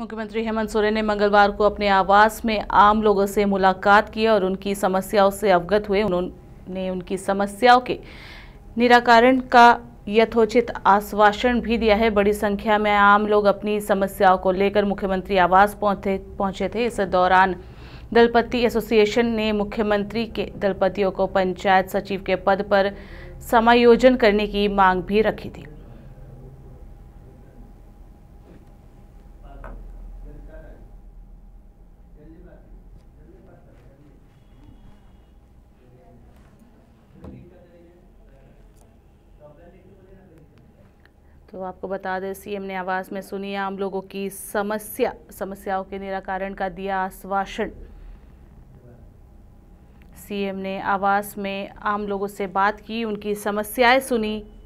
मुख्यमंत्री हेमंत सोरेन ने मंगलवार को अपने आवास में आम लोगों से मुलाकात की और उनकी समस्याओं से अवगत हुए उन्होंने उनकी समस्याओं के निराकरण का यथोचित आश्वासन भी दिया है बड़ी संख्या में आम लोग अपनी समस्याओं को लेकर मुख्यमंत्री आवास पहुंचे पहुंचे थे इस दौरान दलपति एसोसिएशन ने मुख्यमंत्री के दलपतियों को पंचायत सचिव के पद पर समायोजन करने की मांग भी रखी थी तो आपको बता दें सीएम ने आवास में सुनी आम लोगों की समस्या समस्याओं के निराकरण का दिया आश्वासन सीएम ने आवास में आम लोगों से बात की उनकी समस्याएं सुनी